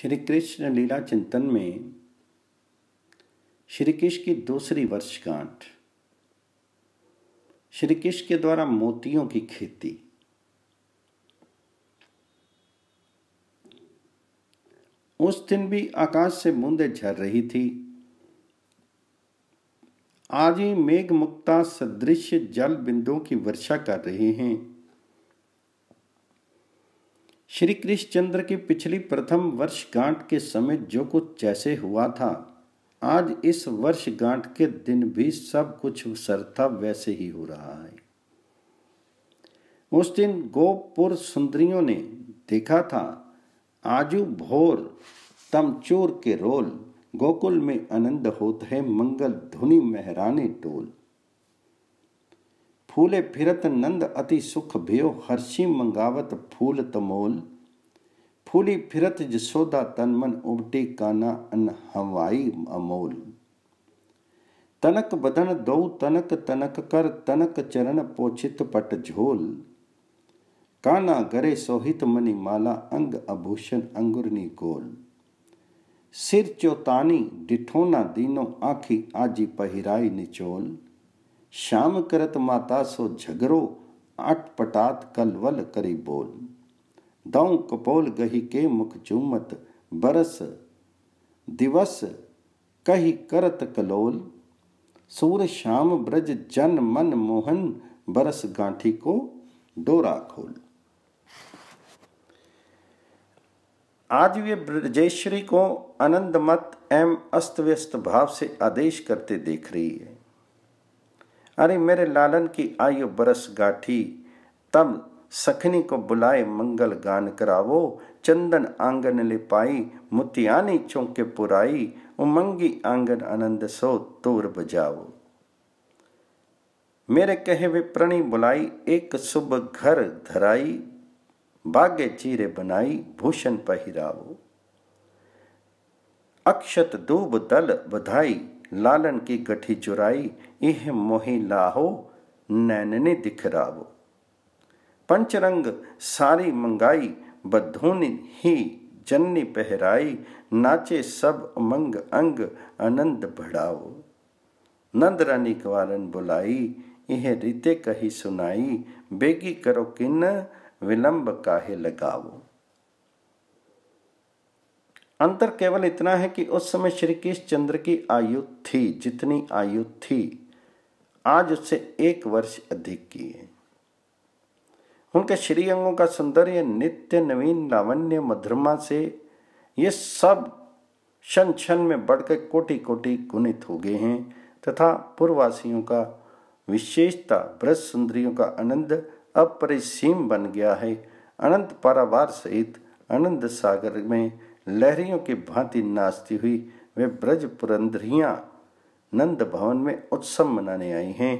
श्री कृष्ण लीला चिंतन में श्री कृष्ण की दूसरी वर्षगांठ श्री कृष्ण के द्वारा मोतियों की खेती उस दिन भी आकाश से बूंदे झर रही थी आज ही मेघ मुक्ता सदृश जल बिंदुओं की वर्षा कर रहे हैं श्री कृष्णचंद्र की पिछली प्रथम वर्षगांठ के समय जो कुछ जैसे हुआ था आज इस वर्षगांठ के दिन भी सब कुछ सरथा वैसे ही हो रहा है उस दिन गोपुर सुंदरियों ने देखा था आजू भोर तमचूर के रोल गोकुल में आनंद होते हैं मंगल धुनि महरानी टोल फूले फिरत नंद अति सुख भयो हर्षि मंगावत फूल तमोल फूली फिरत जसोदा तन मन उमटे काना अन हवाई अमोल तनक बदन दौ तनक तनक कर तनक चरण पोछित पट झोल काना गरे सोहित मनी माला अंग अभूषण अंगुरनी गोल सिर चौतानी डिठोना दीनो आखी आजी पहिराई निचोल श्याम करत माता सो झगरो अटपटात कलवल करी बोल दौ कपोल गही के मुख चुमत बरस दिवस कही करत कलोल सूर श्याम ब्रज जन मन मोहन बरस गांठी को डोरा खोल आज वे ब्रजेश्वरी को आनंद मत एवं अस्त व्यस्त भाव से आदेश करते देख रही है अरे मेरे लालन की आयु बरस गाठी तब सखनी को बुलाए मंगल गान करावो चंदन आंगन ले पाई मुतियानी चौके पुराई उमंगी आंगन आनंद सो तूर बजाओ मेरे कहे विप्रणी बुलाई एक शुभ घर धराई बागे चीरे बनाई भूषण पहिरावो अक्षत दूब दल बधाई लालन की गठी चुराई इह मोहि लाहो नैनने दिखरावो पंचरंग सारी मंगाई बधुन ही जन्नी पहराई नाचे सब उमंग अंग आनंद बढ़ाओ नंद रानी कुंवरन बुलाई यह रीते कही सुनाई बेगी करो किन विलंब काहे लगाओ अंतर केवल इतना है कि उस समय श्री चंद्र की आयु थी जितनी आयु थी आज उससे एक वर्ष अधिक की है उनके श्री अंगों का सौंदर्य नित्य नवीन लावण्य मधुरमा से ये सब क्षण क्षण में बढ़कर कोटि कोटि गुणित हो गए हैं तथा पूर्ववासियों का विशेषता ब्रज सुंदरियों का आनंद अपरिसीम बन गया है अनंत पारावार सहित आनंद सागर में लहरियों की भांति नाचती हुई वे ब्रज पुरंद्रियाँ नंद भवन में उत्सव मनाने आई हैं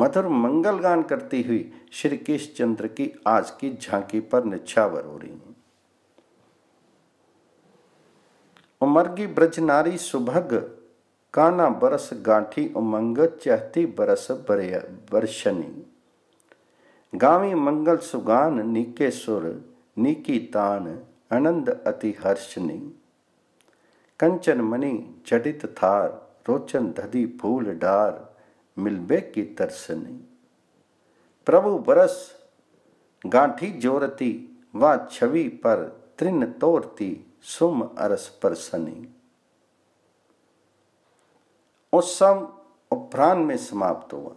मधुर मंगल गान करती हुई श्री कृष्ण चंद्र की आज की झांकी पर निछावर हो रही हैं उमरगी ब्रज नारी सुभग काना बरस गांठी उमंग चहती बरस बरसनी गावी मंगल सुगान नीके सुर नीकी तान आनंद अति हर्षनी कंचन मणि जडित थार रोचन धधि फूल डार मिलबे की तरसनी प्रभु बरस गांठी जोरती व छवि पर त्रिन तोरती सुम अरस पर सनी उत्सव उपभ्रान में समाप्त हुआ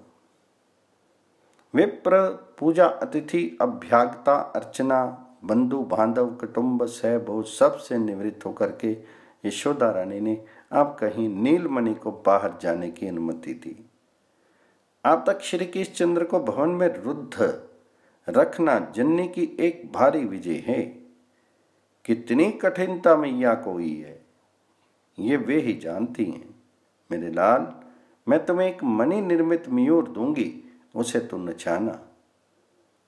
विप्र पूजा अतिथि अभ्यागता अर्चना बंधु बांधव कुटुंब सहभोज सबसे निवृत्त होकर के यशोदा रानी ने आप कहीं नीलमणि को बाहर जाने की अनुमति दी अब तक श्री कृष्णचंद्र को भवन में रुद्ध रखना जन्नी की एक भारी विजय है कितनी कठिनता में या कोई है ये वे ही जानती हैं मेरे लाल मैं तुम्हें एक मणि निर्मित मयूर दूंगी उसे तुम नचाना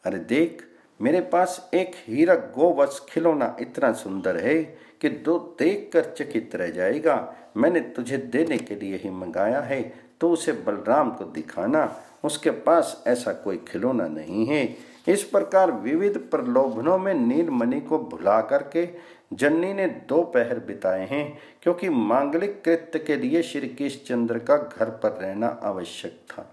अरे देख मेरे पास एक हीरा गोवश खिलौना इतना सुंदर है कि दो देख कर चकित रह जाएगा मैंने तुझे देने के लिए ही मंगाया है तो उसे बलराम को दिखाना उसके पास ऐसा कोई खिलौना नहीं है इस प्रकार विविध प्रलोभनों में नीलमणि को भुला करके जन्नी ने दो पहर बिताए हैं क्योंकि मांगलिक कृत्य के लिए श्री कृष्ण चंद्र का घर पर रहना आवश्यक था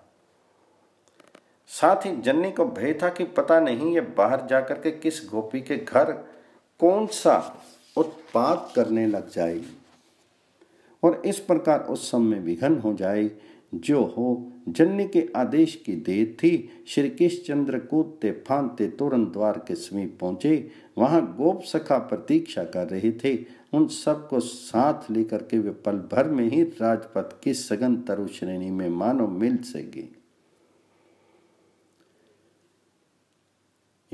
साथ ही जन्नी को भय था कि पता नहीं ये बाहर जाकर के किस गोपी के घर कौन सा उत्पात करने लग जाए और इस प्रकार उस समय विघन हो जाए जो हो जन्नी के आदेश की देर थी श्री कृष्ण चंद्र कूदते फांदते तोरण द्वार के समीप पहुंचे वहां गोप सखा प्रतीक्षा कर रहे थे उन सबको साथ लेकर के वे पल भर में ही राजपथ की सघन तरु श्रेणी में मानो मिल सके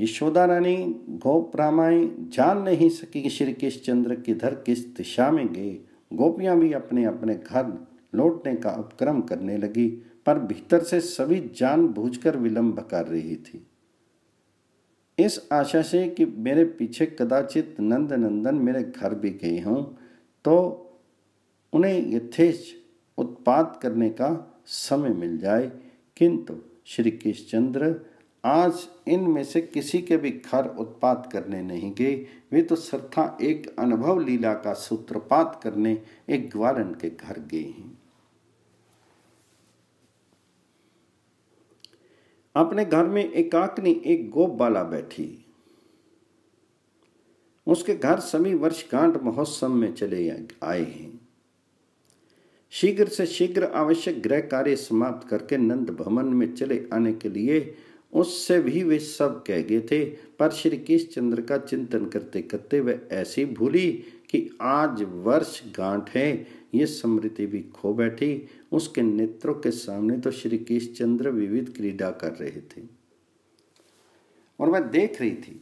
यशोदा रानी गोप रामायण जान नहीं सकी कि श्री कृष्णचंद्र किधर किस दिशा में गए गोपियाँ भी अपने अपने घर लौटने का उपक्रम करने लगी पर भीतर से सभी जान विलंब कर रही थी इस आशा से कि मेरे पीछे कदाचित नंद नंदन मेरे घर भी गए हों तो उन्हें यथेष उत्पाद करने का समय मिल जाए किंतु श्री कृष्णचंद्र आज इनमें से किसी के भी खर उत्पात करने नहीं गए वे तो सर्था एक अनुभव लीला का सूत्रपात करने एक ग्वालन के घर गए हैं अपने घर में एकाकनी एक गोप बाला बैठी उसके घर समी वर्षगांठ महोत्सव में चले आए हैं शीघ्र से शीघ्र आवश्यक गृह कार्य समाप्त करके नंद भवन में चले आने के लिए उससे भी वे सब कह गए थे पर श्री कृष्णचंद्र का चिंतन करते करते वे ऐसी भूली कि आज वर्ष गांठ है ये स्मृति भी खो बैठी उसके नेत्रों के सामने तो श्री कृष्णचंद्र विविध क्रीडा कर रहे थे और मैं देख रही थी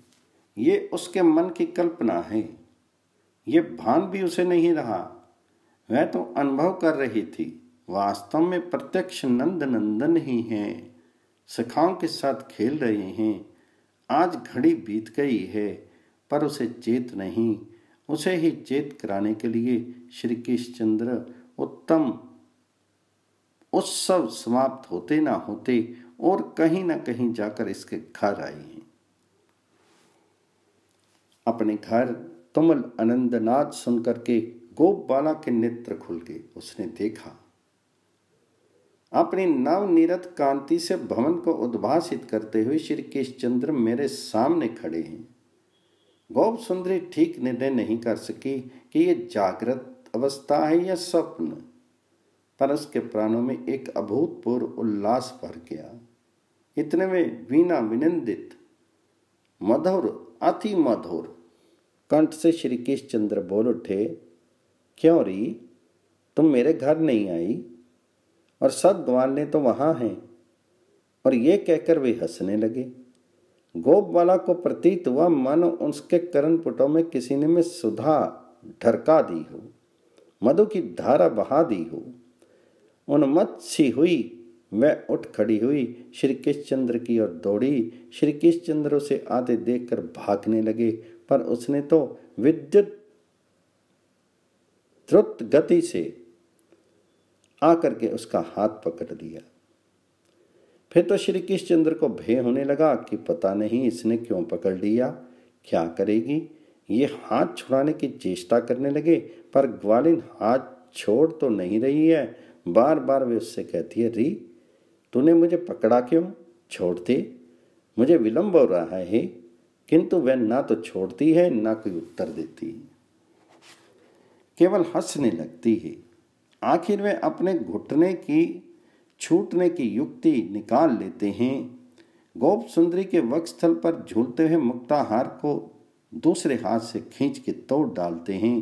ये उसके मन की कल्पना है ये भान भी उसे नहीं रहा वह तो अनुभव कर रही थी वास्तव में प्रत्यक्ष नंद नंदन ही हैं सखाओं के साथ खेल रहे हैं आज घड़ी बीत गई है पर उसे चेत नहीं उसे ही चेत कराने के लिए श्री कृष्णचंद्र उत्तम उत्सव समाप्त होते ना होते और कहीं ना कहीं जाकर इसके घर आए हैं अपने घर तुमल आनंदनाद सुनकर के गोप बाला के नेत्र खुल गए उसने देखा अपनी नवनिरत कांति से भवन को उद्भाषित करते हुए श्री केशचंद्र मेरे सामने खड़े हैं गोप सुंदरी ठीक निर्णय नहीं कर सकी कि ये जागृत अवस्था है या स्वप्न पर उसके प्राणों में एक अभूतपूर्व उल्लास भर गया इतने में वीणा विनंदित मधुर अति मधुर कंठ से श्री चंद्र बोल उठे क्यों री तुम मेरे घर नहीं आई और सब ग्वाले तो वहां हैं और ये कहकर वे हंसने लगे गोप वाला को प्रतीत हुआ मानो उसके करण पुटों में किसी ने में सुधा ढरका दी हो मधु की धारा बहा दी हो उनमत सी हुई वह उठ खड़ी हुई श्री किशचंद्र की ओर दौड़ी श्री किशचंद्र उसे आते देखकर भागने लगे पर उसने तो विद्युत द्रुत गति से आकर के उसका हाथ पकड़ लिया फिर तो श्री कृष्णचंद्र को भय होने लगा कि पता नहीं इसने क्यों पकड़ लिया क्या करेगी ये हाथ छुड़ाने की चेष्टा करने लगे पर ग्वालिन हाथ छोड़ तो नहीं रही है बार बार वे उससे कहती है री तूने मुझे पकड़ा क्यों छोड़ते मुझे विलंब हो रहा है किंतु वह ना तो छोड़ती है ना कोई उत्तर देती केवल हंसने लगती है आखिर वे अपने घुटने की छूटने की युक्ति निकाल लेते हैं गोप सुंदरी के वक्षस्थल पर झूलते हुए मुक्ताहार को दूसरे हाथ से खींच के तोड़ डालते हैं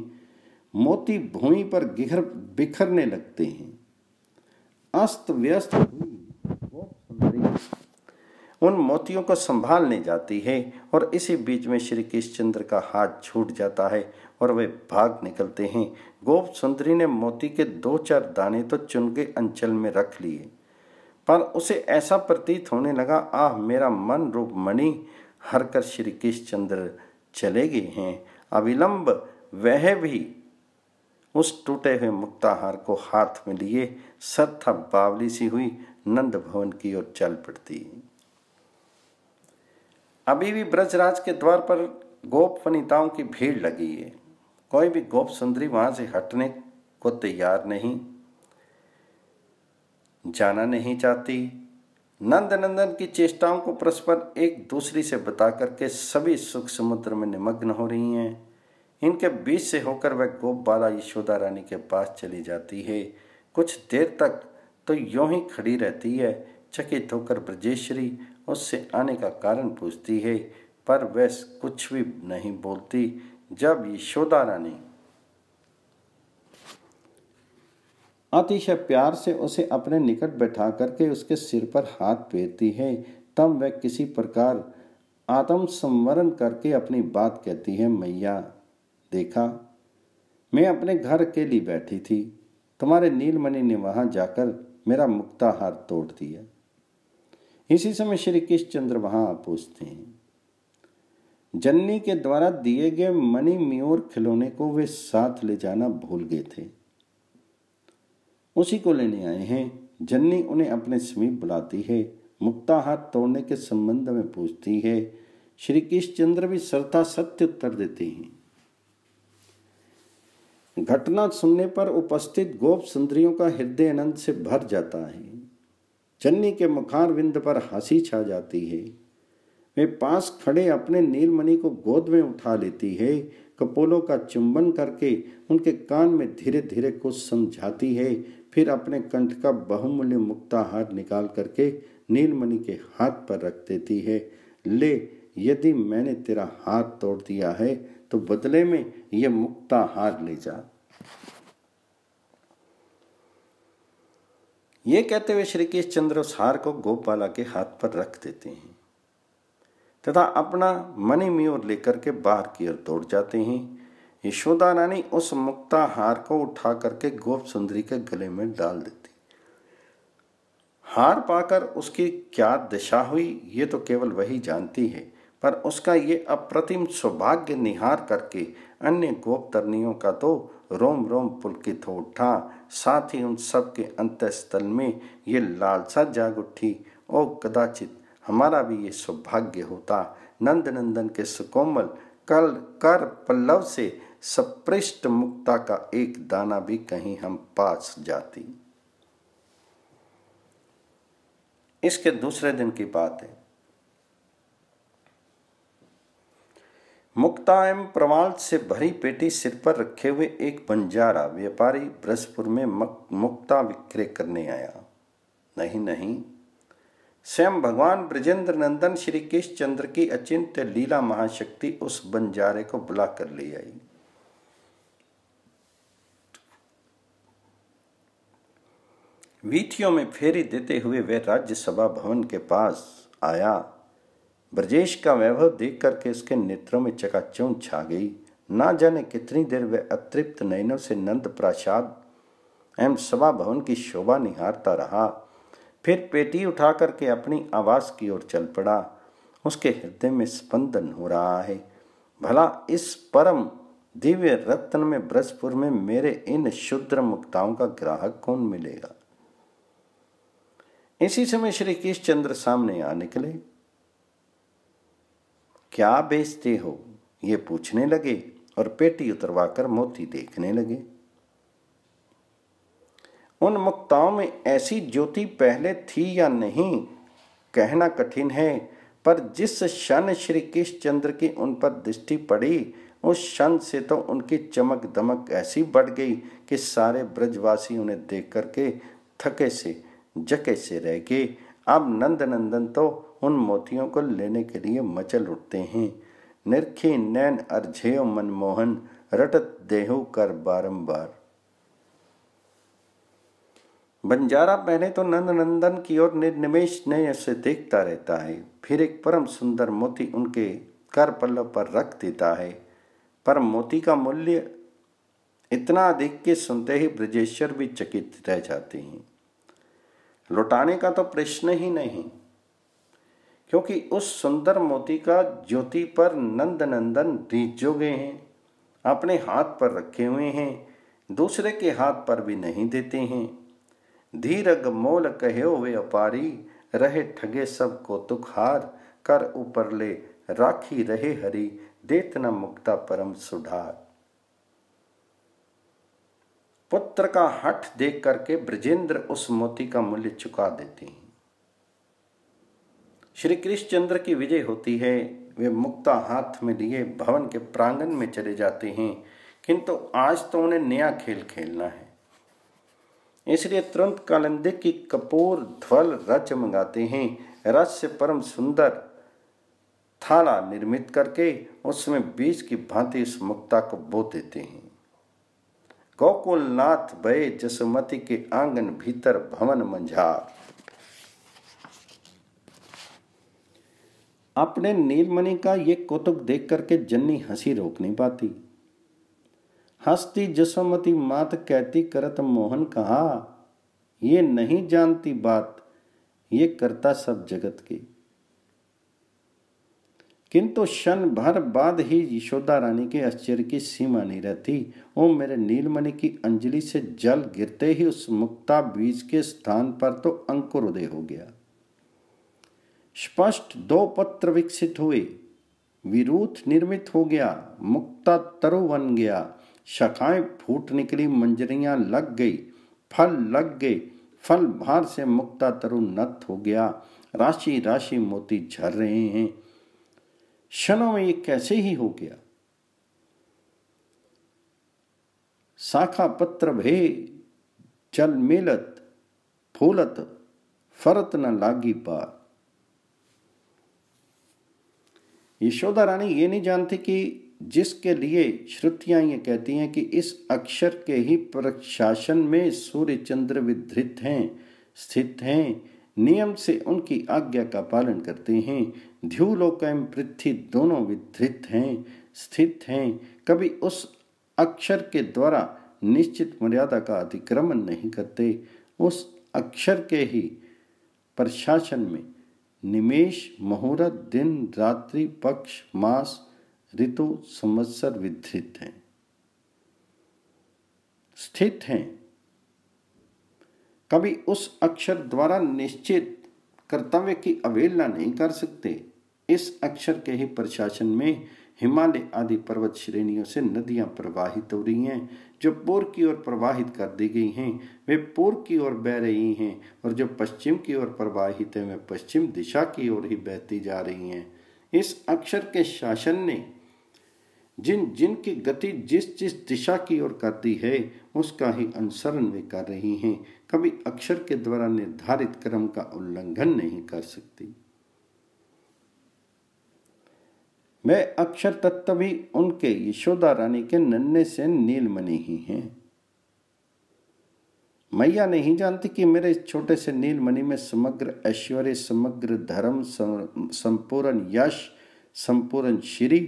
मोती भूमि पर गिखर बिखरने लगते हैं अस्त व्यस्त हुई गोप सुंदरी उन मोतियों को संभालने जाती है और इसी बीच में श्री कृष्णचंद्र का हाथ छूट जाता है और वे भाग निकलते हैं गोप सुंदरी ने मोती के दो चार दाने तो चुनके अंचल में रख लिए पर उसे ऐसा प्रतीत होने लगा आह मेरा मन रूप मणि हर कर श्री कृष्णचंद्र चले गए हैं अविलंब वह भी उस टूटे हुए मुक्ताहार को हाथ में लिए था बावली सी हुई नंद भवन की ओर चल पड़ती अभी भी ब्रजराज के द्वार पर गोप वनिताओं की भीड़ लगी है कोई भी गोप सुंदरी वहां से हटने को तैयार नहीं जाना नहीं चाहती नंदनंदन की चेष्टाओं को परस्पर एक दूसरी से बता करके सभी सुख समुद्र में निमग्न हो रही हैं इनके बीच से होकर वह गोप बाला यशोदा रानी के पास चली जाती है कुछ देर तक तो यूं ही खड़ी रहती है चकित होकर ब्रजेश्वरी उससे आने का कारण पूछती है पर वह कुछ भी नहीं बोलती जब यशोदा रानी अतिशय प्यार से उसे अपने निकट बैठा करके उसके सिर पर हाथ फेरती है तब वह किसी प्रकार आत्म संवरण करके अपनी बात कहती है मैया देखा मैं अपने घर के लिए बैठी थी तुम्हारे नीलमणि ने वहां जाकर मेरा मुक्ताहार तोड़ दिया इसी समय श्री कृष्ण चंद्र वहां पूछते हैं जन्नी के द्वारा दिए गए मनी मियोर खिलौने को वे साथ ले जाना भूल गए थे उसी को लेने आए हैं जन्नी उन्हें अपने समीप बुलाती है मुक्ता हाथ तोड़ने के संबंध में पूछती है श्री कृष्ण चंद्र भी सरता सत्य उत्तर देते हैं घटना सुनने पर उपस्थित गोप सुंदरियों का हृदय आनंद से भर जाता है चन्नी के विंद पर हंसी छा जाती है वे पास खड़े अपने नीलमणि को गोद में उठा लेती है कपोलों का चुंबन करके उनके कान में धीरे धीरे कुछ समझाती है फिर अपने कंठ का बहुमूल्य मुक्ता हार निकाल करके नीलमणि के हाथ पर रख देती है ले यदि मैंने तेरा हाथ तोड़ दिया है तो बदले में यह मुक्ताहार ले जा ये कहते हुए श्री कृष्ण चंद्र उस हार को गोपाला के हाथ पर रख देते हैं तथा अपना मनी मयूर लेकर के बाहर की ओर दौड़ जाते हैं यशोदा रानी उस मुक्ता हार को उठा करके गोप सुंदरी के गले में डाल देती हार पाकर उसकी क्या दिशा हुई ये तो केवल वही जानती है पर उसका ये अप्रतिम सौभाग्य निहार करके अन्य गोप तरनियों का तो रोम रोम पुलकित हो उठा साथ ही उन सब के अंतस्थल में ये लालसा जाग उठी ओ कदाचित हमारा भी ये सौभाग्य होता नंद नंदन के सुकोमल कल कर पल्लव से सपृष्ट मुक्ता का एक दाना भी कहीं हम पास जाती इसके दूसरे दिन की बात है मुक्ता एवं प्रवाल से भरी पेटी सिर पर रखे हुए एक बंजारा व्यापारी ब्रजपुर में मुक्ता विक्रय करने आया नहीं नहीं स्वयं भगवान ब्रजेंद्र नंदन श्री कृष्णचंद्र की अचिंत्य लीला महाशक्ति उस बंजारे को बुला कर ले आई वीथियों में फेरी देते हुए वह राज्यसभा भवन के पास आया ब्रजेश का वैभव देख करके उसके नेत्रों में चकाचौंध छा गई ना जाने कितनी देर वह अतृप्त नयनों से नंद प्रासाद एवं सभा भवन की शोभा निहारता रहा फिर पेटी उठा करके अपनी आवास की ओर चल पड़ा उसके हृदय में स्पंदन हो रहा है भला इस परम दिव्य रत्न में ब्रजपुर में मेरे इन शुद्र मुक्ताओं का ग्राहक कौन मिलेगा इसी समय श्री चंद्र सामने आ निकले क्या बेचते हो ये पूछने लगे और पेटी उतरवाकर मोती देखने लगे उन मुक्ताओं में ऐसी ज्योति पहले थी या नहीं कहना कठिन है पर जिस क्षण श्री कृष्णचंद्र की उन पर दृष्टि पड़ी उस क्षण से तो उनकी चमक दमक ऐसी बढ़ गई कि सारे ब्रजवासी उन्हें देख करके थके से जके से रह गए अब नंदनंदन तो उन मोतियों को लेने के लिए मचल उठते हैं निरखी नैन अर्झेय मनमोहन रटत देहु कर बारंबार बंजारा पहले तो नंदनंदन की ओर निर्निमेश नय से देखता रहता है फिर एक परम सुंदर मोती उनके कर पल्लव पर रख देता है पर मोती का मूल्य इतना अधिक के सुनते ही ब्रजेश्वर भी चकित रह जाते हैं लौटाने का तो प्रश्न ही नहीं क्योंकि उस सुंदर मोती का ज्योति पर नंद नंदन रीझो गए हैं अपने हाथ पर रखे हुए हैं दूसरे के हाथ पर भी नहीं देते हैं धीरग मोल कहे हुए अपारी रहे ठगे सब को तुखार कर ऊपर ले राखी रहे हरी देत न मुक्ता परम सुधार पुत्र का हठ देख करके ब्रजेंद्र उस मोती का मूल्य चुका देते हैं श्री कृष्णचंद्र की विजय होती है वे मुक्ता हाथ में लिए भवन के प्रांगण में चले जाते हैं किंतु आज तो उन्हें नया खेल खेलना है इसलिए तुरंत कालंदे की कपूर ध्वल रच मंगाते हैं रच से परम सुंदर थाला निर्मित करके उसमें बीज की भांति इस मुक्ता को बो देते हैं गोकुलनाथ भय जसमती के आंगन भीतर भवन मंझार अपने नीलमणि का ये कौतुक देख करके जन्नी हंसी रोक नहीं पाती हंसती जसोमती मात कहती करत मोहन कहा ये नहीं जानती बात ये करता सब जगत की किंतु क्षण भर बाद ही यशोदा रानी के आश्चर्य की सीमा नहीं रहती ओ मेरे नीलमणि की अंजलि से जल गिरते ही उस मुक्ता बीज के स्थान पर तो अंकुर उदय हो गया स्पष्ट दो पत्र विकसित हुए विरूथ निर्मित हो गया मुक्ता तरु बन गया शाखाएं फूट निकली मंजरियां लग गई फल लग गए फल भार से मुक्ता तरु नत हो गया राशि राशि मोती झर रहे हैं क्षणों में ये कैसे ही हो गया शाखा पत्र भे जल मिलत फूलत फरत न लागी बात यशोदा रानी ये नहीं जानती कि जिसके लिए श्रुतियाँ ये कहती हैं कि इस अक्षर के ही प्रशासन में सूर्य चंद्र विधृत हैं स्थित हैं नियम से उनकी आज्ञा का पालन करते हैं ध्यूलोक एवं पृथ्वी दोनों विधृत हैं स्थित हैं कभी उस अक्षर के द्वारा निश्चित मर्यादा का अतिक्रमण नहीं करते उस अक्षर के ही प्रशासन में निमेश मुहूर्त दिन रात्रि पक्ष मास ऋतु संवत्सर विधित हैं स्थित हैं कभी उस अक्षर द्वारा निश्चित कर्तव्य की अवेलना नहीं कर सकते इस अक्षर के ही प्रशासन में हिमालय आदि पर्वत श्रेणियों से नदियां प्रवाहित हो रही हैं जो पूर्व की ओर प्रवाहित कर दी गई हैं वे पूर्व की ओर बह रही हैं और जो पश्चिम की ओर प्रवाहित हैं वे पश्चिम दिशा की ओर ही बहती जा रही हैं इस अक्षर के शासन ने जिन जिन की गति जिस जिस दिशा की ओर करती है उसका ही अनुसरण वे कर रही हैं कभी अक्षर के द्वारा निर्धारित क्रम का उल्लंघन नहीं कर सकती मैं अक्षर तत्व भी उनके यशोदा रानी के नन्हे से नीलमणि ही हैं मैया नहीं जानती कि मेरे छोटे से नीलमणि में समग्र ऐश्वर्य समग्र धर्म संपूर्ण यश संपूर्ण श्री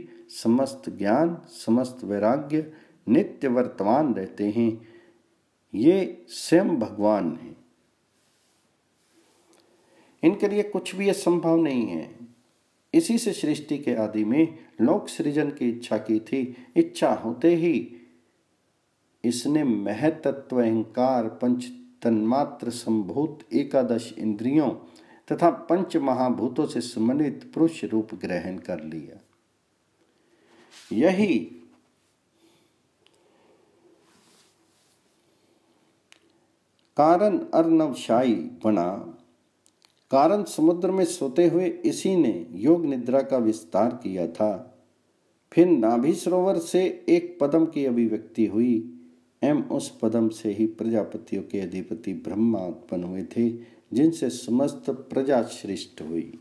समस्त ज्ञान समस्त वैराग्य नित्य वर्तमान रहते हैं ये स्वयं भगवान हैं इनके लिए कुछ भी असंभव नहीं है इसी से सृष्टि के आदि में लोक सृजन की इच्छा की थी इच्छा होते ही इसने महतत्व अहंकार पंच तन्मात्र संभूत एकादश इंद्रियों तथा पंच महाभूतों से समन्वित पुरुष रूप ग्रहण कर लिया यही कारण अर्नवशायी बना कारण समुद्र में सोते हुए इसी ने योग निद्रा का विस्तार किया था फिर नाभि सरोवर से एक पदम की अभिव्यक्ति हुई एम उस पदम से ही प्रजापतियों के अधिपति ब्रह्मा उत्पन्न हुए थे जिनसे समस्त प्रजा श्रेष्ठ हुई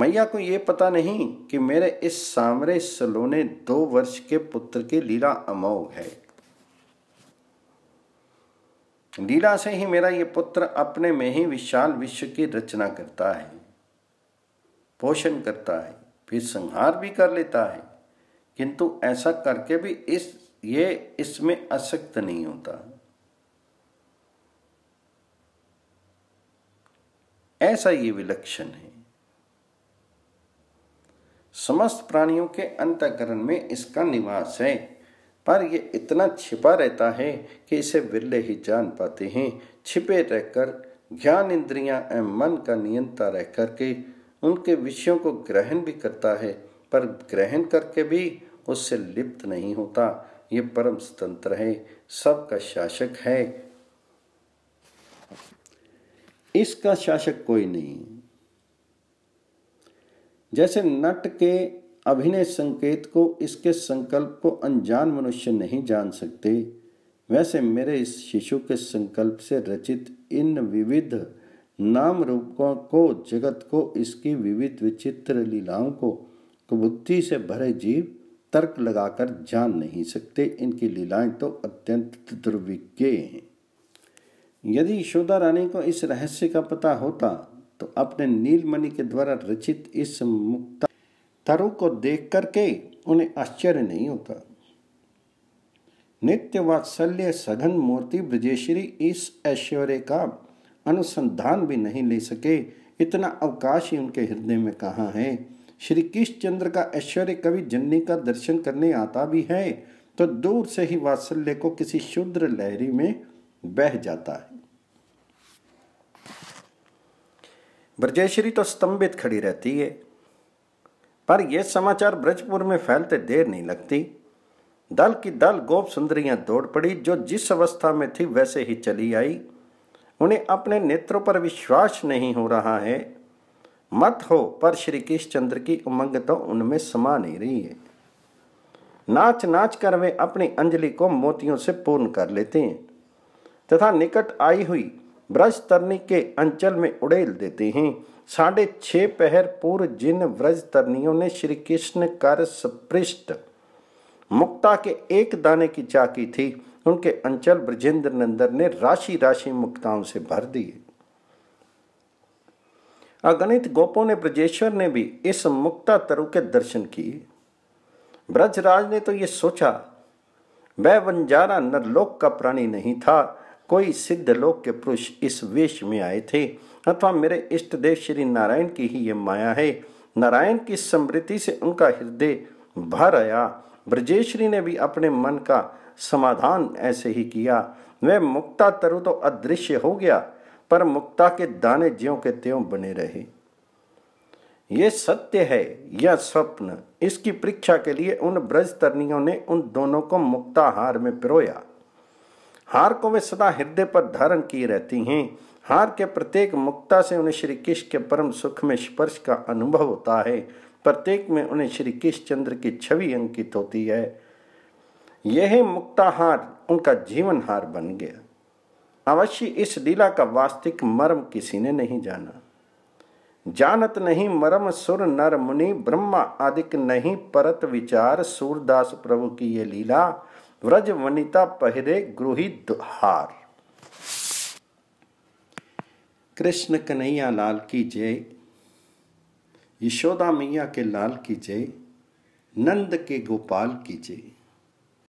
मैया को यह पता नहीं कि मेरे इस सामरे सलोने दो वर्ष के पुत्र की लीला अमोघ है लीला से ही मेरा ये पुत्र अपने में ही विशाल विश्व की रचना करता है पोषण करता है फिर संहार भी कर लेता है किंतु ऐसा करके भी इस ये इसमें असक्त नहीं होता ऐसा ये विलक्षण है समस्त प्राणियों के अंतकरण में इसका निवास है पर ये इतना छिपा रहता है कि इसे विरले ही जान पाते हैं छिपे रहकर ज्ञान इंद्रियां एवं मन का नियंता रह करके उनके विषयों को ग्रहण भी करता है पर ग्रहण करके भी उससे लिप्त नहीं होता ये परम स्वतंत्र है सबका शासक है इसका शासक कोई नहीं जैसे नट के अभिनय संकेत को इसके संकल्प को अनजान मनुष्य नहीं जान सकते वैसे मेरे इस शिशु के संकल्प से रचित इन विविध नाम रूपों को जगत को इसकी विविध विचित्र लीलाओं को कुबुद्धि से भरे जीव तर्क लगाकर जान नहीं सकते इनकी लीलाएं तो अत्यंत दुर्विज्ञ हैं यदि यशोदा रानी को इस रहस्य का पता होता तो अपने नीलमणि के द्वारा रचित इस मुक्ता तरों को देख करके उन्हें आश्चर्य नहीं होता नित्य वात्सल्य सघन मूर्ति ब्रजेश्वरी इस ऐश्वर्य का अनुसंधान भी नहीं ले सके इतना अवकाश ही उनके हृदय में कहाँ है श्री कृष्णचंद्र का ऐश्वर्य कवि जन्नी का दर्शन करने आता भी है तो दूर से ही वात्सल्य को किसी शुद्र लहरी में बह जाता है ब्रजेश्वरी तो स्तंभित खड़ी रहती है पर यह समाचार ब्रजपुर में फैलते देर नहीं लगती दल की दल गोप सुंदरियां दौड़ पड़ी जो जिस अवस्था में थी वैसे ही चली आई उन्हें अपने नेत्रों पर विश्वास नहीं हो रहा है मत हो पर श्री कृष्णचंद्र की उमंग तो उनमें समा नहीं रही है नाच नाच कर वे अपनी अंजलि को मोतियों से पूर्ण कर लेते हैं तथा निकट आई हुई ब्रज तरनी के अंचल में उड़ेल देते हैं साढ़े छः पहर पूर्व जिन व्रज तरनियों ने श्री कृष्ण कर स्पृष्ट मुक्ता के एक दाने की चाकी थी उनके अंचल ब्रजेंद्र नंदन ने राशि राशि मुक्ताओं से भर दिए अगणित गोपो ने ब्रजेश्वर ने भी इस मुक्ता तरु के दर्शन किए ब्रजराज ने तो ये सोचा वह वंजारा नरलोक का प्राणी नहीं था कोई सिद्ध लोक के पुरुष इस वेश में आए थे अथवा मेरे इष्ट देव श्री नारायण की ही ये माया है नारायण की समृद्धि से उनका हृदय भर आया ब्रजेश्वरी ने भी अपने मन का समाधान ऐसे ही किया वह मुक्ता तरु तो अदृश्य हो गया पर मुक्ता के दाने ज्यो के त्यों बने रहे ये सत्य है या स्वप्न इसकी परीक्षा के लिए उन ब्रज तरणियों ने उन दोनों को मुक्ताहार में पिरोया हार को वे सदा हृदय पर धारण किए रहती हैं हार के प्रत्येक मुक्ता से उन्हें श्री कृष्ण के परम सुख में स्पर्श का अनुभव होता है प्रत्येक में उन्हें श्री कृष्ण चंद्र की छवि अंकित होती है यह हार उनका जीवन हार बन गया अवश्य इस लीला का वास्तविक मर्म किसी ने नहीं जाना जानत नहीं मरम सुर नर मुनि ब्रह्मा आदिक नहीं परत विचार सूरदास प्रभु की ये लीला व्रज वनिता पहरे ग्रोही दुहार कृष्ण कन्हैया लाल की जय यशोदा मैया के लाल की जय नंद के गोपाल की जय